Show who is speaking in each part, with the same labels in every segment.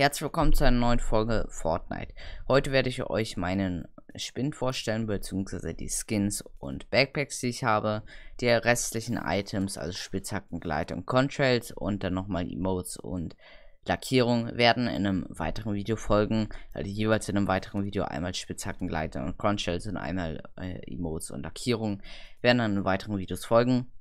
Speaker 1: Herzlich willkommen zu einer neuen Folge Fortnite. Heute werde ich euch meinen Spind vorstellen, beziehungsweise die Skins und Backpacks, die ich habe, die restlichen Items, also Spitzhacken, Gleit und Contrails und dann nochmal Emotes und Lackierung werden in einem weiteren Video folgen, also jeweils in einem weiteren Video einmal Spitzhacken, Gleit und Contrails und einmal äh, Emotes und Lackierung werden dann in weiteren Videos folgen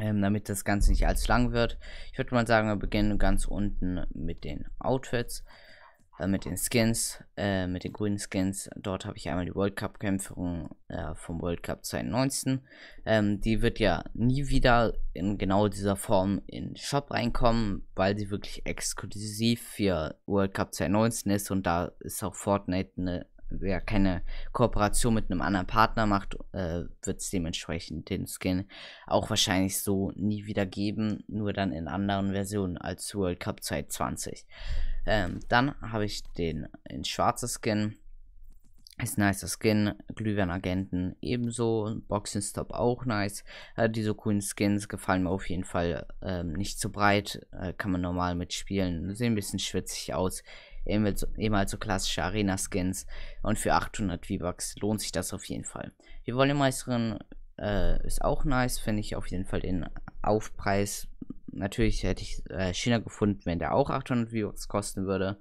Speaker 1: ähm, damit das Ganze nicht allzu lang wird. Ich würde mal sagen, wir beginnen ganz unten mit den Outfits, äh, mit den Skins, äh, mit den grünen Skins. Dort habe ich einmal die World Cup Kämpferung äh, vom World Cup 2019. Ähm, die wird ja nie wieder in genau dieser Form in den Shop reinkommen, weil sie wirklich exklusiv für World Cup 2019 ist und da ist auch Fortnite eine wer keine Kooperation mit einem anderen Partner macht, äh, wird es dementsprechend den Skin auch wahrscheinlich so nie wieder geben, nur dann in anderen Versionen als World Cup 2020. Ähm, dann habe ich den in schwarzer Skin. Ist nicer Skin, Glühwein Agenten ebenso, Boxing Stop auch nice. Äh, diese coolen Skins gefallen mir auf jeden Fall äh, nicht zu so breit, äh, kann man normal mitspielen, sehen ein bisschen schwitzig aus, ehemals so klassische Arena-Skins. Und für 800 V-Bucks lohnt sich das auf jeden Fall. Die Wollmeisterin äh, ist auch nice, finde ich auf jeden Fall den Aufpreis. Natürlich hätte ich äh, China gefunden, wenn der auch 800 V-Bucks kosten würde.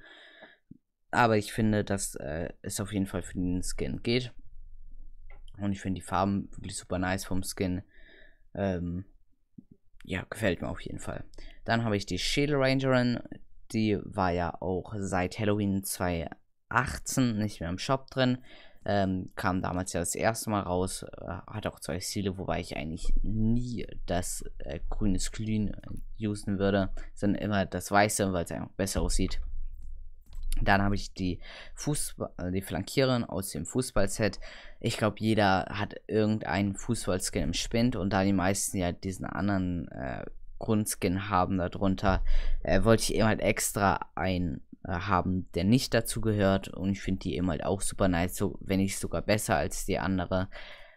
Speaker 1: Aber ich finde, dass äh, es auf jeden Fall für den Skin geht. Und ich finde die Farben wirklich super nice vom Skin. Ähm, ja, gefällt mir auf jeden Fall. Dann habe ich die Schädelrangerin. Die war ja auch seit Halloween 2018 nicht mehr im Shop drin. Ähm, kam damals ja das erste Mal raus, äh, hat auch zwei Ziele, wobei ich eigentlich nie das äh, grüne Screen äh, usen würde, sondern immer das weiße, weil es einfach besser aussieht. Dann habe ich die, Fußball, äh, die Flankiererin aus dem Fußballset. Ich glaube, jeder hat irgendeinen Fußballskin im Spind und da die meisten ja diesen anderen äh, Grundskin haben darunter, äh, wollte ich eben halt extra ein äh, haben, der nicht dazu gehört. Und ich finde die eben halt auch super nice, so, wenn nicht sogar besser als die andere.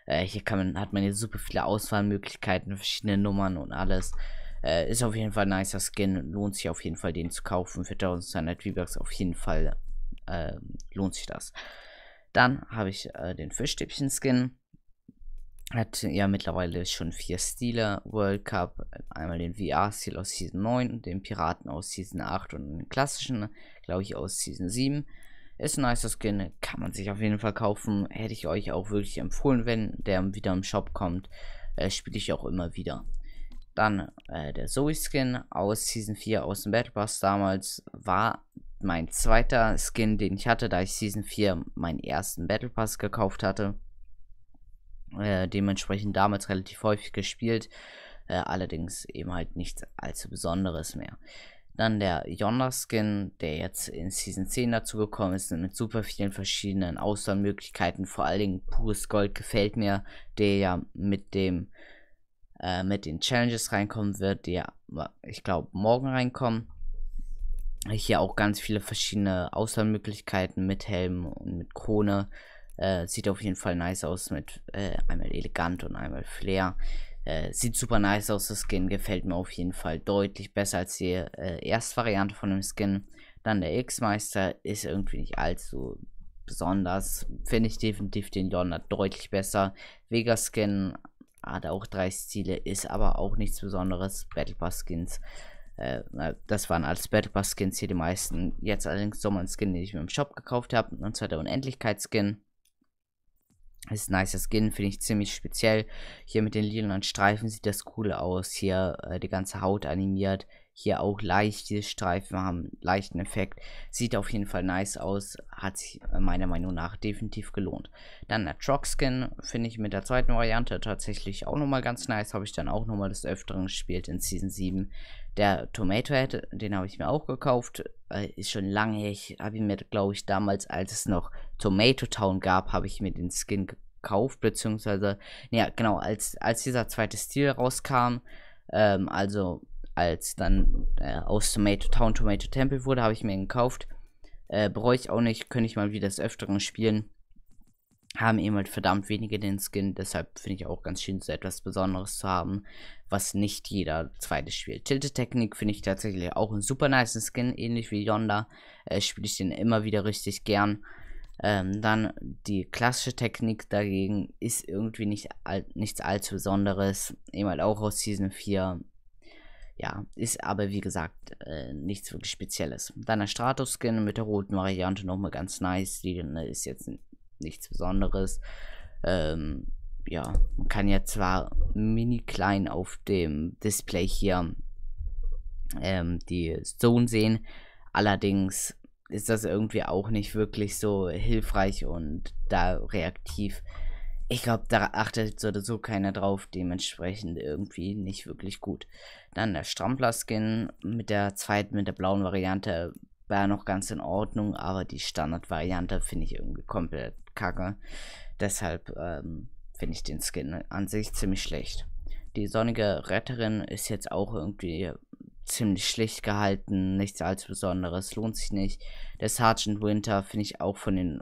Speaker 1: Äh, hier kann man, hat man hier super viele Auswahlmöglichkeiten, verschiedene Nummern und alles. Äh, ist auf jeden Fall ein nicer Skin, lohnt sich auf jeden Fall, den zu kaufen. Für 1200 V-Bucks auf jeden Fall ähm, lohnt sich das. Dann habe ich äh, den Fischstäbchen-Skin hat ja mittlerweile schon vier Stile World Cup, einmal den VR-Stil aus Season 9, den Piraten aus Season 8 und den klassischen, glaube ich, aus Season 7. Ist ein nicer Skin, kann man sich auf jeden Fall kaufen. Hätte ich euch auch wirklich empfohlen, wenn der wieder im Shop kommt. Äh, Spiele ich auch immer wieder. Dann äh, der Zoe-Skin aus Season 4 aus dem Battle Pass damals war mein zweiter Skin, den ich hatte, da ich Season 4 meinen ersten Battle Pass gekauft hatte. Äh, dementsprechend damals relativ häufig gespielt. Äh, allerdings eben halt nichts allzu Besonderes mehr. Dann der Yonder-Skin, der jetzt in Season 10 dazugekommen ist, mit super vielen verschiedenen Auswahlmöglichkeiten. Vor allen Dingen pures Gold gefällt mir, der ja mit dem äh, mit den Challenges reinkommen wird, die ja, ich glaube, morgen reinkommen. Hier auch ganz viele verschiedene Auswahlmöglichkeiten mit Helm und mit Krone. Äh, sieht auf jeden Fall nice aus mit äh, einmal elegant und einmal Flair. Äh, sieht super nice aus, das Skin gefällt mir auf jeden Fall deutlich besser als die äh, Erstvariante von dem Skin. Dann der X-Meister ist irgendwie nicht allzu besonders. Finde ich definitiv den Donner deutlich besser. Vega-Skin hat auch drei Stile, ist aber auch nichts Besonderes. Battle Pass Skins. Äh, das waren alles Battle Pass Skins hier die meisten. Jetzt allerdings so mein Skin, den ich mir im Shop gekauft habe. Und zwar der Unendlichkeit Unendlichkeitsskin. Das ist ein nicer Skin, finde ich ziemlich speziell. Hier mit den lilanen Streifen sieht das cool aus. Hier äh, die ganze Haut animiert hier auch leichte Streifen haben, leichten Effekt. Sieht auf jeden Fall nice aus, hat sich äh, meiner Meinung nach definitiv gelohnt. Dann der Trockskin finde ich mit der zweiten Variante tatsächlich auch nochmal ganz nice, habe ich dann auch nochmal des Öfteren gespielt in Season 7. Der Tomato Head, den habe ich mir auch gekauft, äh, ist schon lange her, ich habe mir glaube ich damals, als es noch Tomato Town gab, habe ich mir den Skin gekauft, beziehungsweise, ja genau, als, als dieser zweite Stil rauskam, ähm, also als dann äh, aus Tomato Town Tomato Temple wurde, habe ich mir ihn gekauft. Äh, bereue ich auch nicht, könnte ich mal wieder des Öfteren spielen. Haben eben halt verdammt wenige den Skin, deshalb finde ich auch ganz schön, so etwas Besonderes zu haben, was nicht jeder zweite spielt. Tilted Technik finde ich tatsächlich auch einen super nice Skin, ähnlich wie Yonda. Äh, Spiele ich den immer wieder richtig gern. Ähm, dann die klassische Technik dagegen ist irgendwie nicht all, nichts allzu Besonderes. Eben halt auch aus Season 4 ja, ist aber wie gesagt äh, nichts wirklich Spezielles. Dann der Stratoskin mit der roten Variante nochmal ganz nice. Die ne, ist jetzt nichts Besonderes. Ähm, ja, man kann ja zwar mini klein auf dem Display hier ähm, die Zone sehen, allerdings ist das irgendwie auch nicht wirklich so hilfreich und da reaktiv ich glaube, da achtet so oder so keiner drauf, dementsprechend irgendwie nicht wirklich gut. Dann der Strampler-Skin mit der zweiten, mit der blauen Variante war noch ganz in Ordnung, aber die Standard-Variante finde ich irgendwie komplett kacke. Deshalb ähm, finde ich den Skin an sich ziemlich schlecht. Die sonnige Retterin ist jetzt auch irgendwie ziemlich schlicht gehalten, nichts als Besonderes, lohnt sich nicht. Der Sergeant Winter finde ich auch von den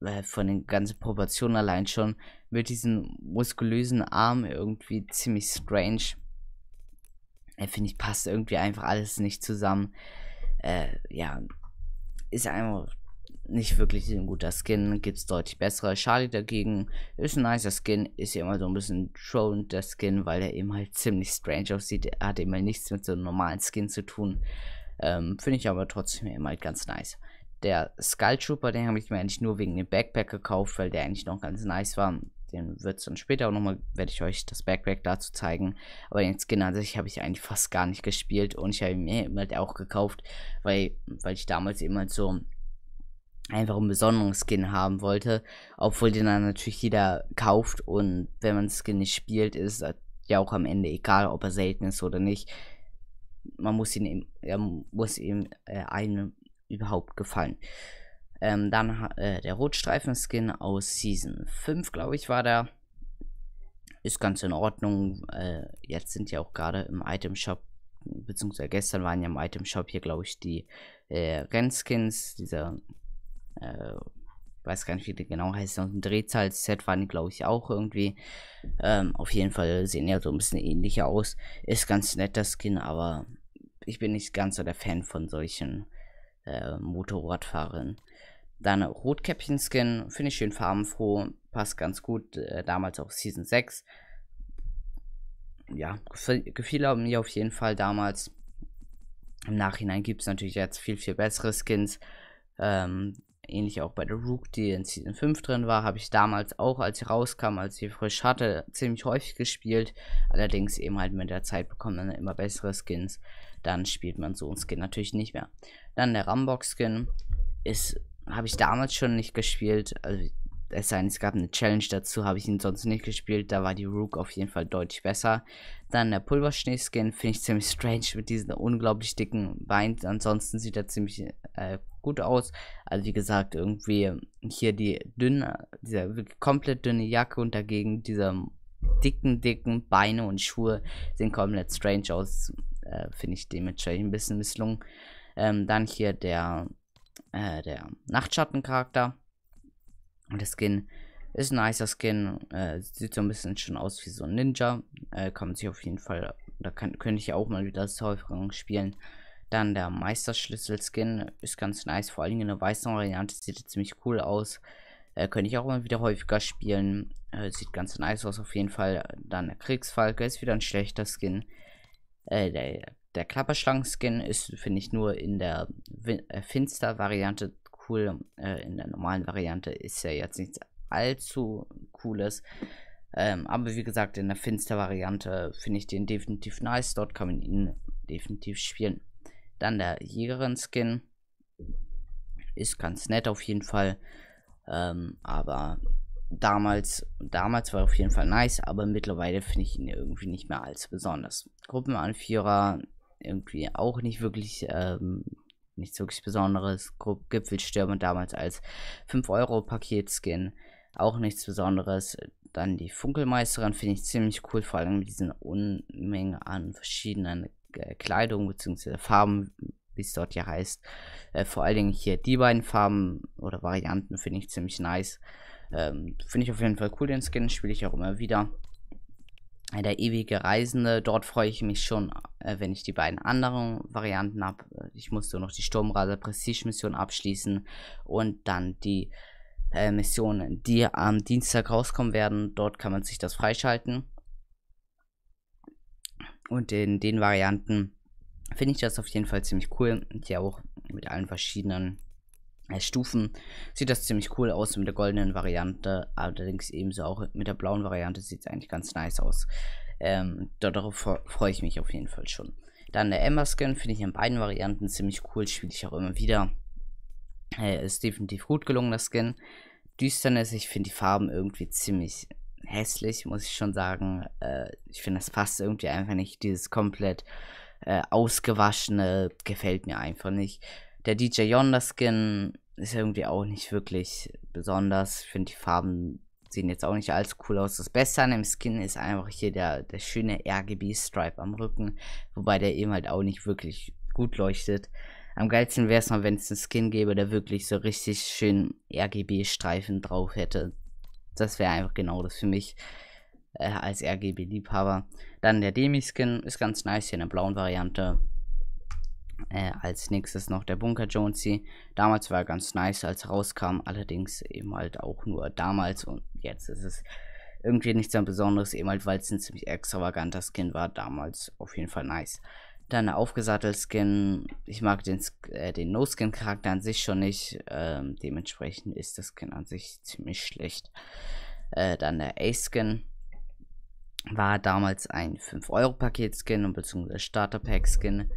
Speaker 1: äh, von den ganzen Proportionen allein schon mit diesem muskulösen Arm irgendwie ziemlich strange. Äh, Finde ich, passt irgendwie einfach alles nicht zusammen. Äh, ja, ist einfach nicht wirklich ein guter Skin. Gibt es deutlich bessere. Charlie dagegen ist ein nicer Skin. Ist ja immer so ein bisschen trollend der Skin, weil er eben halt ziemlich strange aussieht. Er hat immer halt nichts mit so einem normalen Skin zu tun. Ähm, Finde ich aber trotzdem immer halt ganz nice. Der Skull Trooper, den habe ich mir eigentlich nur wegen dem Backpack gekauft, weil der eigentlich noch ganz nice war. Den wird es dann später auch nochmal, werde ich euch das Backpack dazu zeigen. Aber den Skin an sich habe ich eigentlich fast gar nicht gespielt und ich habe mir immer halt auch gekauft, weil, weil ich damals immer halt so einfach einen besonderen Skin haben wollte. Obwohl den dann natürlich jeder kauft und wenn man Skin nicht spielt, ist es halt ja auch am Ende egal, ob er selten ist oder nicht. Man muss ihn eben, er muss eben äh, eine, überhaupt gefallen. Ähm, dann äh, der Rotstreifen-Skin aus Season 5, glaube ich, war der. Ist ganz in Ordnung. Äh, jetzt sind ja auch gerade im Item Shop, beziehungsweise gestern waren ja im Item Shop hier, glaube ich, die äh, Rennskins. Dieser, äh, weiß gar nicht, wie die genau heißt, und ein Drehzahl-Set waren die, glaube ich, auch irgendwie. Ähm, auf jeden Fall sehen ja so ein bisschen ähnlicher aus. Ist ganz netter Skin, aber ich bin nicht ganz so der Fan von solchen äh, Motorradfahrerin. Dann Rotkäppchen-Skin, finde ich schön farbenfroh, passt ganz gut, äh, damals auch Season 6. Ja, gefiel, gefiel mir auf jeden Fall damals. Im Nachhinein gibt es natürlich jetzt viel, viel bessere Skins. Ähm, ähnlich auch bei der Rook, die in Season 5 drin war, habe ich damals auch, als sie rauskam, als sie frisch hatte, ziemlich häufig gespielt. Allerdings eben halt mit der Zeit bekommt man immer bessere Skins. Dann spielt man so einen Skin natürlich nicht mehr. Dann der Rambox-Skin ist, habe ich damals schon nicht gespielt. Also es sei denn, es gab eine Challenge dazu, habe ich ihn sonst nicht gespielt. Da war die Rook auf jeden Fall deutlich besser. Dann der Pulverschneeskin finde ich ziemlich strange mit diesen unglaublich dicken Beinen. Ansonsten sieht er ziemlich äh, gut aus. Also wie gesagt, irgendwie hier die dünne, diese komplett dünne Jacke und dagegen diese dicken, dicken Beine und Schuhe sehen komplett strange aus. Äh, finde ich dementsprechend ein bisschen misslungen. Ähm, dann hier der, äh, der Nachtschattencharakter und der Skin ist ein nicer Skin. Äh, sieht so ein bisschen schon aus wie so ein Ninja. Äh, kann man sich auf jeden Fall, da kann, könnte ich auch mal wieder das häufiger spielen. Dann der Meisterschlüssel-Skin ist ganz nice. Vor allem in der weißen Variante sieht er ziemlich cool aus. Äh, könnte ich auch mal wieder häufiger spielen. Äh, sieht ganz nice aus auf jeden Fall. Dann der Kriegsfalke ist wieder ein schlechter Skin. Äh, der der Klapperschlangen-Skin ist, finde ich, nur in der äh, Finster-Variante cool. Äh, in der normalen Variante ist ja jetzt nichts allzu Cooles. Ähm, aber wie gesagt, in der Finster-Variante finde ich den definitiv nice. Dort kann man ihn definitiv spielen. Dann der Jägerin-Skin. Ist ganz nett auf jeden Fall. Ähm, aber damals, damals war auf jeden Fall nice, aber mittlerweile finde ich ihn irgendwie nicht mehr allzu besonders. Gruppenanführer irgendwie auch nicht wirklich ähm, nichts wirklich Besonderes. Gipfelstürme damals als 5-Euro-Paket-Skin. Auch nichts Besonderes. Dann die Funkelmeisterin finde ich ziemlich cool, vor allem mit diesen Unmengen an verschiedenen äh, Kleidung bzw. Farben, wie es dort ja heißt. Äh, vor allen Dingen hier die beiden Farben oder Varianten finde ich ziemlich nice. Ähm, finde ich auf jeden Fall cool, den Skin spiele ich auch immer wieder der ewige Reisende, dort freue ich mich schon, äh, wenn ich die beiden anderen Varianten habe. Äh, ich musste noch die Sturmreise Prestige-Mission abschließen und dann die äh, Missionen, die am Dienstag rauskommen werden. Dort kann man sich das freischalten. Und in den Varianten finde ich das auf jeden Fall ziemlich cool. Und Die auch mit allen verschiedenen äh, Stufen sieht das ziemlich cool aus mit der goldenen Variante, allerdings ebenso auch mit der blauen Variante sieht es eigentlich ganz nice aus. Ähm, darauf freue ich mich auf jeden Fall schon. Dann der Ember-Skin finde ich in beiden Varianten ziemlich cool, spiele ich auch immer wieder. Äh, ist definitiv gut gelungen, der Skin. Düsternis, ich finde die Farben irgendwie ziemlich hässlich, muss ich schon sagen. Äh, ich finde, das passt irgendwie einfach nicht. Dieses komplett äh, ausgewaschene gefällt mir einfach nicht. Der DJ Yonder-Skin ist irgendwie auch nicht wirklich besonders. Ich finde, die Farben sehen jetzt auch nicht allzu cool aus. Das Beste an dem Skin ist einfach hier der, der schöne RGB-Stripe am Rücken, wobei der eben halt auch nicht wirklich gut leuchtet. Am geilsten wäre es noch, wenn es einen Skin gäbe, der wirklich so richtig schön RGB-Streifen drauf hätte. Das wäre einfach genau das für mich äh, als RGB-Liebhaber. Dann der Demi-Skin ist ganz nice hier in der blauen Variante. Äh, als nächstes noch der Bunker Jonesy. Damals war er ganz nice, als er rauskam, allerdings eben halt auch nur damals und jetzt ist es irgendwie nichts mehr Besonderes, eben halt, weil es ein ziemlich extravaganter Skin war, damals auf jeden Fall nice. Dann aufgesattelter Skin. Ich mag den, äh, den No-Skin-Charakter an sich schon nicht. Ähm, dementsprechend ist das Skin an sich ziemlich schlecht. Äh, dann der a skin war damals ein 5-Euro-Paket-Skin und beziehungsweise Starter-Pack-Skin.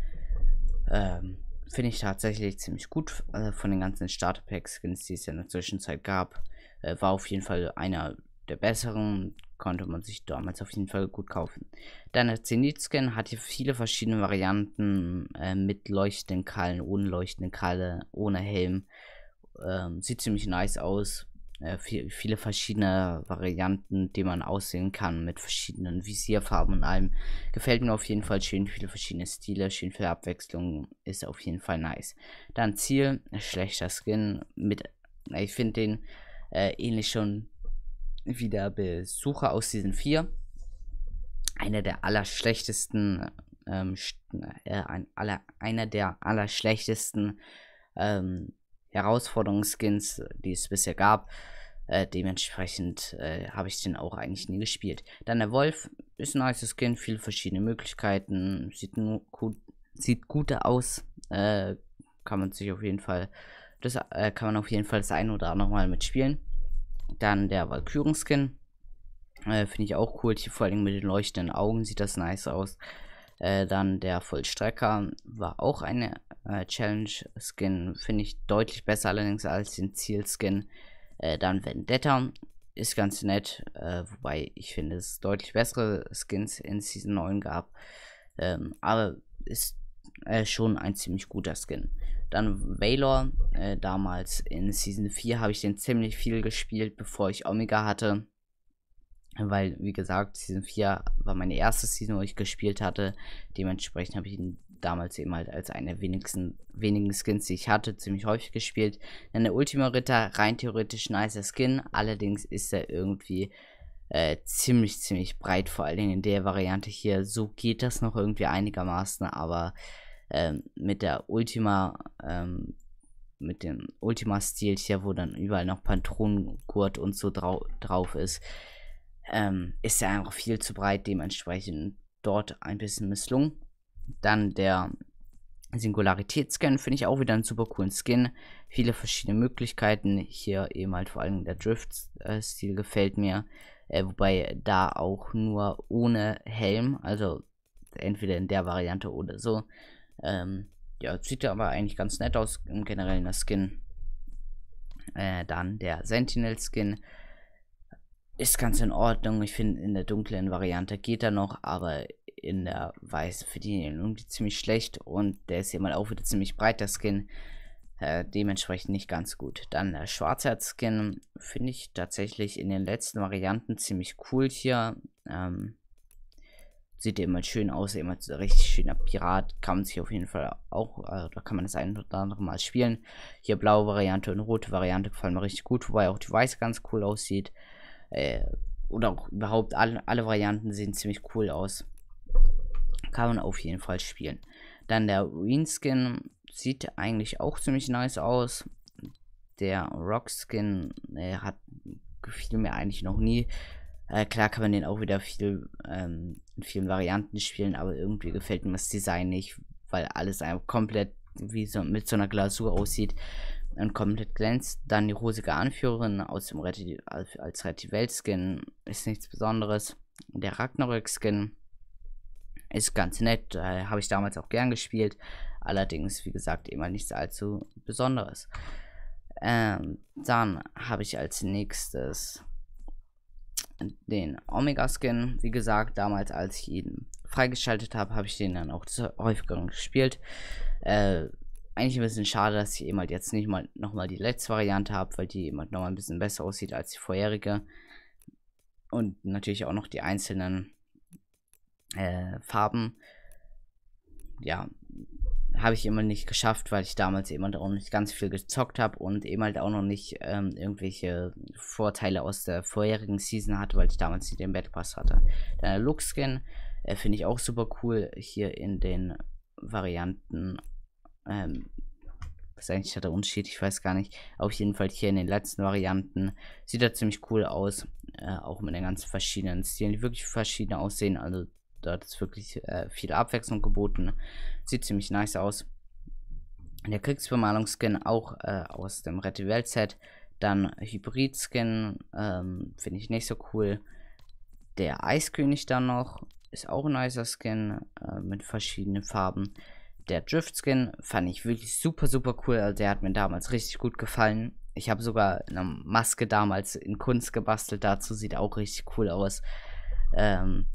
Speaker 1: Ähm, Finde ich tatsächlich ziemlich gut. Also von den ganzen Starter Pack Skins, die es ja in der Zwischenzeit gab, äh, war auf jeden Fall einer der besseren. Konnte man sich damals auf jeden Fall gut kaufen. Dann der zenit hat hier viele verschiedene Varianten äh, mit leuchtenden Krallen, ohne leuchtenden Kralle, ohne Helm. Ähm, sieht ziemlich nice aus. Äh, viele verschiedene Varianten, die man aussehen kann, mit verschiedenen Visierfarben und allem. Gefällt mir auf jeden Fall schön, viele verschiedene Stile, schön viel Abwechslung, ist auf jeden Fall nice. Dann Ziel, schlechter Skin, mit, äh, ich finde den äh, ähnlich schon wie der Besucher aus Season 4. Einer der allerschlechtesten, ähm, äh, ein, aller, einer der allerschlechtesten ähm, Herausforderungsskins, die es bisher gab. Äh, dementsprechend äh, habe ich den auch eigentlich nie gespielt. Dann der Wolf ist ein nice Skin, viele verschiedene Möglichkeiten, sieht, gut, sieht gut aus, äh, kann man sich auf jeden Fall, das äh, kann man auf jeden Fall das ein oder andere Mal mitspielen. Dann der Valkyren-Skin, äh, finde ich auch cool, hier vor allem mit den leuchtenden Augen sieht das nice aus. Äh, dann der Vollstrecker war auch eine äh, Challenge-Skin, finde ich deutlich besser allerdings als den Ziel-Skin. Äh, dann Vendetta ist ganz nett, äh, wobei ich finde es deutlich bessere Skins in Season 9 gab. Ähm, aber ist äh, schon ein ziemlich guter Skin. Dann Valor, damals in Season 4 habe ich den ziemlich viel gespielt, bevor ich Omega hatte. Weil, wie gesagt, Season 4 war meine erste Season, wo ich gespielt hatte. Dementsprechend habe ich ihn damals eben halt als eine der wenigsten, wenigen Skins, die ich hatte, ziemlich häufig gespielt. Denn der Ultima Ritter, rein theoretisch nicer Skin, allerdings ist er irgendwie äh, ziemlich, ziemlich breit, vor allen Dingen in der Variante hier. So geht das noch irgendwie einigermaßen, aber ähm, mit der Ultima, ähm, mit dem Ultima-Stil hier, wo dann überall noch Pantronengurt und so drau drauf ist, ähm, ist er einfach viel zu breit, dementsprechend dort ein bisschen misslungen. Dann der Singularitätsscan finde ich auch wieder einen super coolen Skin. Viele verschiedene Möglichkeiten. Hier eben halt vor allem der Drift-Stil gefällt mir. Äh, wobei da auch nur ohne Helm, also entweder in der Variante oder so. Ähm, ja, sieht ja aber eigentlich ganz nett aus im generellen Skin. Äh, dann der Sentinel-Skin ist ganz in Ordnung. Ich finde, in der dunklen Variante geht er noch, aber in der weißen verdienen ihn irgendwie ziemlich schlecht und der ist hier mal auch wieder ziemlich breit, der Skin. Äh, dementsprechend nicht ganz gut. Dann der äh, Schwarzherz-Skin finde ich tatsächlich in den letzten Varianten ziemlich cool hier. Ähm, sieht immer schön aus, immer so richtig schöner Pirat. Kann man sich auf jeden Fall auch, äh, da kann man das ein oder andere Mal spielen. Hier blaue Variante und rote Variante gefallen mir richtig gut, wobei auch die weiße ganz cool aussieht. Äh, oder auch überhaupt alle, alle Varianten sehen ziemlich cool aus. Kann man auf jeden Fall spielen. Dann der Ruin-Skin sieht eigentlich auch ziemlich nice aus. Der Rock-Skin äh, hat gefiel mir eigentlich noch nie. Äh, klar kann man den auch wieder viel, ähm, in vielen Varianten spielen, aber irgendwie gefällt mir das Design nicht, weil alles einfach komplett wie so, mit so einer Glasur aussieht und komplett glänzt. Dann die rosige Anführerin aus dem Retty, als Retty Welt Skin ist nichts Besonderes. Der Ragnarök Skin ist ganz nett, äh, habe ich damals auch gern gespielt. Allerdings, wie gesagt, immer nichts allzu Besonderes. Ähm, dann habe ich als nächstes den Omega Skin. Wie gesagt, damals, als ich ihn freigeschaltet habe, habe ich den dann auch zu häufiger gespielt. Äh, eigentlich ein bisschen schade, dass ich eben halt jetzt nicht mal nochmal die letzte Variante habe, weil die eben halt nochmal ein bisschen besser aussieht als die vorherige. Und natürlich auch noch die einzelnen äh, Farben. Ja, habe ich immer nicht geschafft, weil ich damals eben halt auch nicht ganz viel gezockt habe und eben halt auch noch nicht ähm, irgendwelche Vorteile aus der vorherigen Season hatte, weil ich damals nicht den Battle Pass hatte. Der Look Skin äh, finde ich auch super cool hier in den Varianten ähm, was ist eigentlich der Unterschied? Ich weiß gar nicht. Auf jeden Fall hier in den letzten Varianten sieht er ziemlich cool aus. Äh, auch mit den ganzen verschiedenen Stilen, die wirklich verschieden aussehen. Also dort ist wirklich äh, viel Abwechslung geboten. Sieht ziemlich nice aus. Der Kriegsbemalungsskin auch äh, aus dem Rette Welt Set. Dann Hybrid-Skin, ähm, finde ich nicht so cool. Der Eiskönig dann noch, ist auch ein nicer Skin äh, mit verschiedenen Farben der Drift-Skin fand ich wirklich super, super cool. Also Der hat mir damals richtig gut gefallen. Ich habe sogar eine Maske damals in Kunst gebastelt. Dazu sieht auch richtig cool aus. Ähm,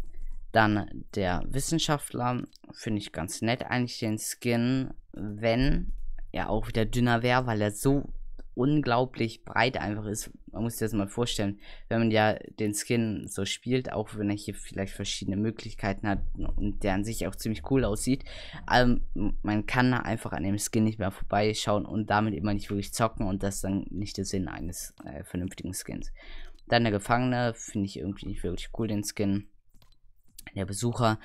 Speaker 1: dann der Wissenschaftler finde ich ganz nett eigentlich den Skin, wenn er auch wieder dünner wäre, weil er so unglaublich breit einfach ist. Man muss sich das mal vorstellen, wenn man ja den Skin so spielt, auch wenn er hier vielleicht verschiedene Möglichkeiten hat und der an sich auch ziemlich cool aussieht. Ähm, man kann einfach an dem Skin nicht mehr vorbeischauen und damit immer nicht wirklich zocken und das dann nicht der Sinn eines äh, vernünftigen Skins. Dann der Gefangene, finde ich irgendwie nicht wirklich cool, den Skin. Der Besucher,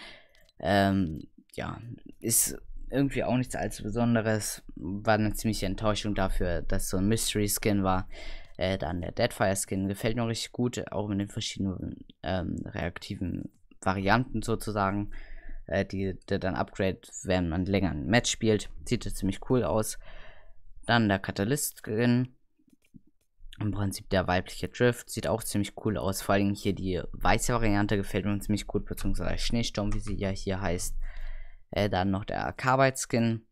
Speaker 1: ähm, ja, ist irgendwie auch nichts allzu Besonderes. War eine ziemliche Enttäuschung dafür, dass so ein Mystery Skin war. Äh, dann der Deadfire Skin gefällt mir richtig gut, auch mit den verschiedenen ähm, reaktiven Varianten sozusagen, äh, die der dann upgrade, wenn man länger ein Match spielt. Sieht das ziemlich cool aus. Dann der katalyst Skin. Im Prinzip der weibliche Drift sieht auch ziemlich cool aus. Vor allem hier die weiße Variante gefällt mir ziemlich gut, beziehungsweise Schneesturm, wie sie ja hier heißt. Äh, dann noch der Carbide-Skin.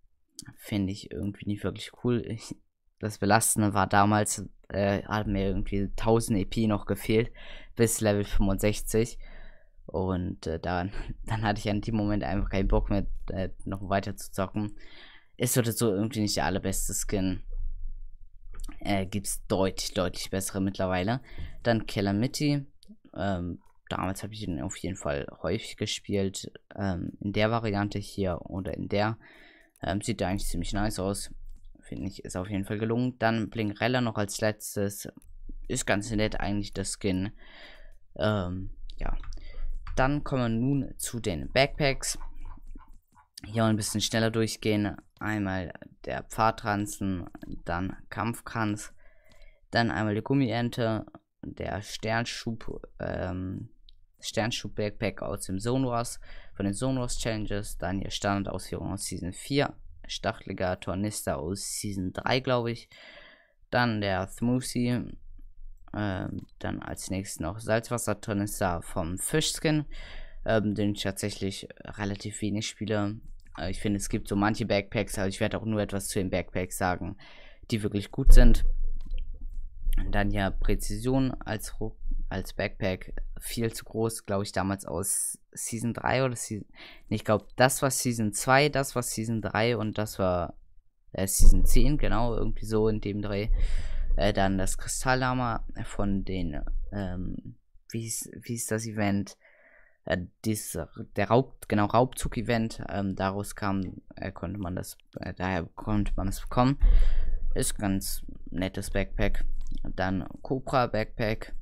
Speaker 1: Finde ich irgendwie nicht wirklich cool. Ich, das Belastende war damals, äh, hat mir irgendwie 1000 EP noch gefehlt bis Level 65. Und äh, dann, dann hatte ich an dem Moment einfach keinen Bock mehr, äh, noch weiter zu zocken. Ist heute so irgendwie nicht der allerbeste Skin. Äh, Gibt es deutlich, deutlich bessere mittlerweile. Dann Killer Mitty. Ähm, Damals habe ich ihn auf jeden Fall häufig gespielt. Ähm, in der Variante hier oder in der. Ähm, sieht eigentlich ziemlich nice aus. Finde ich, ist auf jeden Fall gelungen. Dann Blinkrella noch als letztes. Ist ganz nett eigentlich das Skin. Ähm, ja. Dann kommen wir nun zu den Backpacks. Hier ein bisschen schneller durchgehen. Einmal der Pfadranzen, dann Kampfkranz, dann einmal die Gummiente, der Sternschub, ähm, Sternschub Backpack aus dem Sonoras von den Sonoras Challenges, dann hier Standardausführung aus Season 4, Stacheliger Tornister aus Season 3, glaube ich. Dann der Smoothie. Ähm, dann als nächstes noch Salzwasser Tornister vom Fischskin, ähm, den ich tatsächlich relativ wenig spiele. Äh, ich finde, es gibt so manche Backpacks, aber ich werde auch nur etwas zu den Backpacks sagen, die wirklich gut sind. dann hier Präzision als, als Backpack viel zu groß, glaube ich, damals aus Season 3 oder Season. Ich glaube, das war Season 2, das war Season 3 und das war äh, Season 10, genau, irgendwie so in dem Dreh. Äh, dann das Kristalllama von den, ähm, wie hieß, wie hieß das Event? Äh, dies, der Raub, genau, Raubzug-Event, ähm, daraus kam, äh, konnte man das, äh, daher konnte man es bekommen. Ist ganz nettes Backpack. Dann Cobra Backpack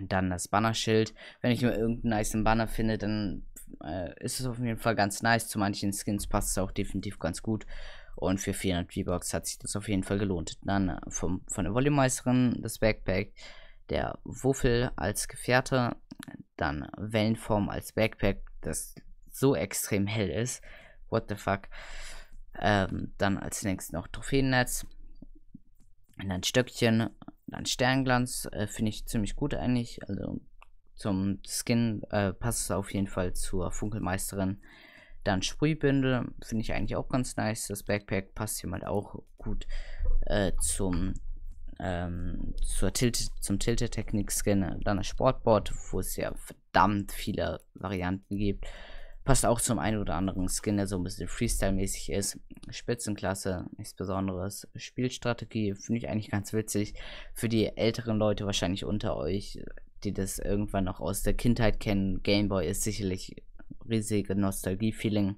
Speaker 1: dann das Bannerschild. Wenn ich mal irgendeinen nice Banner finde, dann äh, ist es auf jeden Fall ganz nice. Zu manchen Skins passt es auch definitiv ganz gut. Und für 400 v box hat sich das auf jeden Fall gelohnt. Dann äh, vom, von der Volumeisterin das Backpack, der Wuffel als Gefährte, dann Wellenform als Backpack, das so extrem hell ist. What the fuck. Ähm, dann als nächstes noch Trophäennetz. Und dann Stöckchen, an Sternglanz äh, finde ich ziemlich gut eigentlich. Also zum Skin äh, passt es auf jeden Fall zur Funkelmeisterin. Dann Sprühbündel finde ich eigentlich auch ganz nice. Das Backpack passt hier mal auch gut äh, zum ähm, zur Tilt zum Tiltetechnik-Skin. Dann das Sportboard, wo es ja verdammt viele Varianten gibt. Passt auch zum einen oder anderen Skin, der so ein bisschen Freestyle-mäßig ist. Spitzenklasse, nichts Besonderes. Spielstrategie finde ich eigentlich ganz witzig. Für die älteren Leute wahrscheinlich unter euch, die das irgendwann noch aus der Kindheit kennen, Gameboy ist sicherlich riesige Nostalgie-Feeling.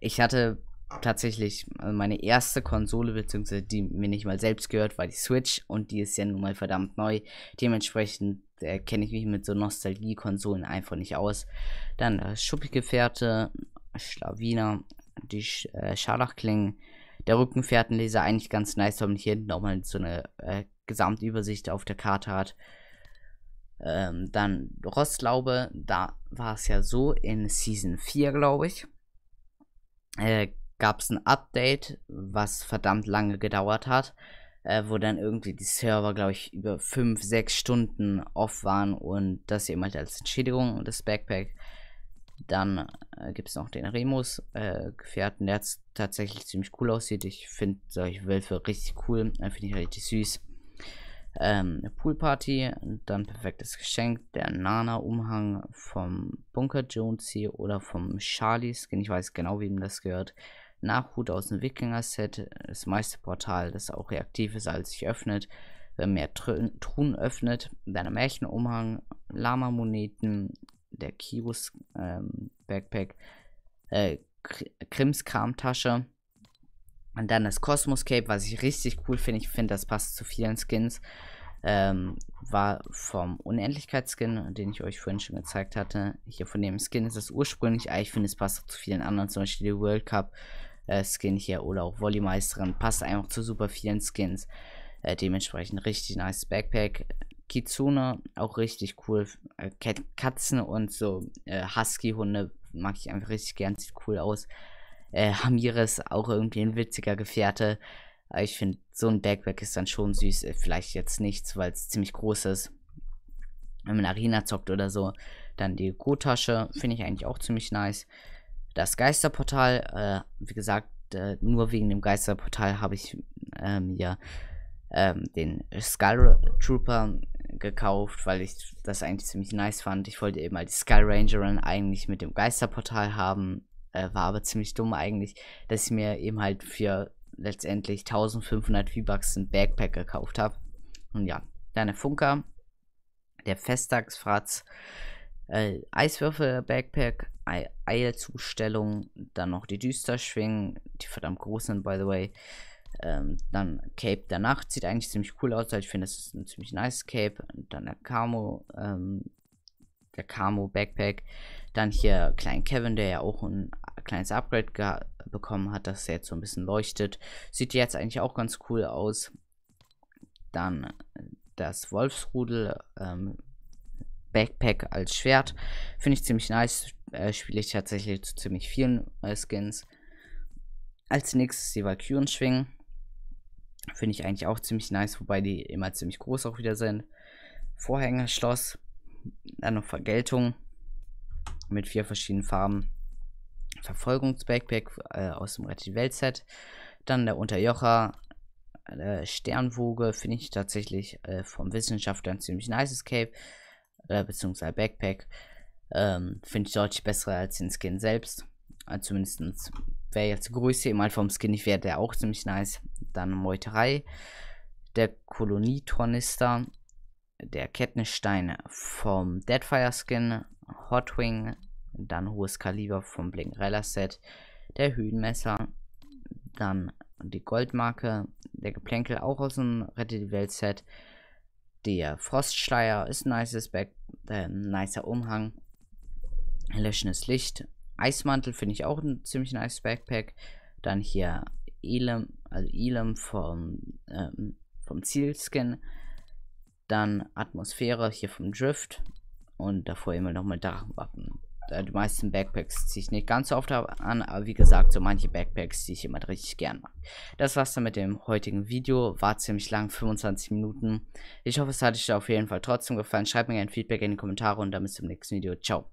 Speaker 1: Ich hatte tatsächlich also meine erste Konsole, beziehungsweise die mir nicht mal selbst gehört, war die Switch und die ist ja nun mal verdammt neu. Dementsprechend äh, kenne ich mich mit so Nostalgie-Konsolen einfach nicht aus. Dann äh, Schuppigefährte, Schlawiner, die Sch äh, Scharlachklingen, der Rückenfährtenleser, eigentlich ganz nice, weil man hier hinten auch mal so eine äh, Gesamtübersicht auf der Karte hat. Ähm, dann Rostlaube, da war es ja so in Season 4, glaube ich. Äh, gab es ein Update, was verdammt lange gedauert hat, äh, wo dann irgendwie die Server, glaube ich, über 5, 6 Stunden off waren und das eben halt als Entschädigung des Backpack. Dann äh, gibt es noch den Remus äh, Gefährten, der tatsächlich ziemlich cool aussieht. Ich finde solche Wölfe richtig cool, äh, finde ich richtig süß. Ähm, eine Poolparty, dann perfektes Geschenk, der Nana-Umhang vom Bunker Jones hier oder vom Charlie Skin. Ich weiß genau, wem das gehört. Nachhut aus dem Wikinger-Set, das meiste Portal, das auch reaktiv ist, als sich öffnet. Wenn mehr Truhen öffnet, deiner Märchenumhang, Lama-Moneten, der kibus ähm, backpack ähm, äh, Krimskram-Tasche. Und dann das Cosmos Cape, was ich richtig cool finde. Ich finde, das passt zu vielen Skins. Ähm, war vom Unendlichkeitsskin, den ich euch vorhin schon gezeigt hatte. Hier von dem Skin ist es ursprünglich. Ich finde, es passt auch zu vielen anderen, zum Beispiel die World Cup äh, Skin hier oder auch Volleymeisterin. Passt einfach zu super vielen Skins. Äh, dementsprechend richtig nice Backpack. Kitsune auch richtig cool. Äh, Katzen und so äh, Husky-Hunde mag ich einfach richtig gern. Sieht cool aus. Äh, Hamiris auch irgendwie ein witziger Gefährte. ich finde, so ein Backpack ist dann schon süß. Äh, vielleicht jetzt nichts, weil es ziemlich groß ist wenn man Arena zockt oder so. Dann die Go-Tasche finde ich eigentlich auch ziemlich nice das Geisterportal, äh, wie gesagt, äh, nur wegen dem Geisterportal habe ich ähm, ja ähm, den Skull Trooper gekauft, weil ich das eigentlich ziemlich nice fand. Ich wollte eben mal die Skull Rangerin eigentlich mit dem Geisterportal haben, äh, war aber ziemlich dumm eigentlich, dass ich mir eben halt für letztendlich 1500 V-Bucks ein Backpack gekauft habe. Und ja, deine Funker, der Festtagsfratz, äh, Eiswürfel, Backpack, Eilzustellung, dann noch die Düsterschwingen, die verdammt groß sind, by the way. Ähm, dann Cape der Nacht, sieht eigentlich ziemlich cool aus, ich finde, es ist ein ziemlich nice Cape. Und dann der Camo, ähm, der Camo Backpack. Dann hier Klein Kevin, der ja auch ein kleines Upgrade bekommen hat, das jetzt so ein bisschen leuchtet. Sieht jetzt eigentlich auch ganz cool aus. Dann das Wolfsrudel, ähm, Backpack als Schwert. Finde ich ziemlich nice. Äh, Spiele ich tatsächlich zu ziemlich vielen äh, Skins. Als nächstes die Valkyren schwingen. Finde ich eigentlich auch ziemlich nice, wobei die immer ziemlich groß auch wieder sind. Vorhängerschloss. Dann noch Vergeltung. Mit vier verschiedenen Farben. Verfolgungsbackpack äh, aus dem Rettet die Welt Set. Dann der Unterjocher. Äh, Sternwoge finde ich tatsächlich äh, vom Wissenschaftler ein ziemlich nice Escape äh, beziehungsweise Backpack, ähm, finde ich deutlich besser als den Skin selbst. Also äh, zumindest wäre jetzt Größe, im vom Skin, ich wäre der auch ziemlich nice. Dann Meuterei, der Kolonietornister, der Kettnisstein vom Deadfire Skin, Hotwing, dann hohes Kaliber vom Blinkrella Set, der Höhenmesser, dann die Goldmarke, der Geplänkel auch aus dem Rette die Welt Set, der Frostschleier ist ein nices Back, äh, nicer Umhang. Löschendes Licht. Eismantel finde ich auch ein ziemlich nice Backpack. Dann hier Elam, also Elam vom, ähm, vom Zielskin. Dann Atmosphäre hier vom Drift. Und davor immer nochmal Drachenwappen. Äh, die meisten Backpacks ziehe ich nicht ganz so oft an, aber wie gesagt, so manche Backpacks ziehe ich immer richtig gern mag. Das war's dann mit dem heutigen Video. War ziemlich lang, 25 Minuten. Ich hoffe, es hat euch auf jeden Fall trotzdem gefallen. Schreibt mir ein Feedback in die Kommentare und dann bis zum nächsten Video. Ciao.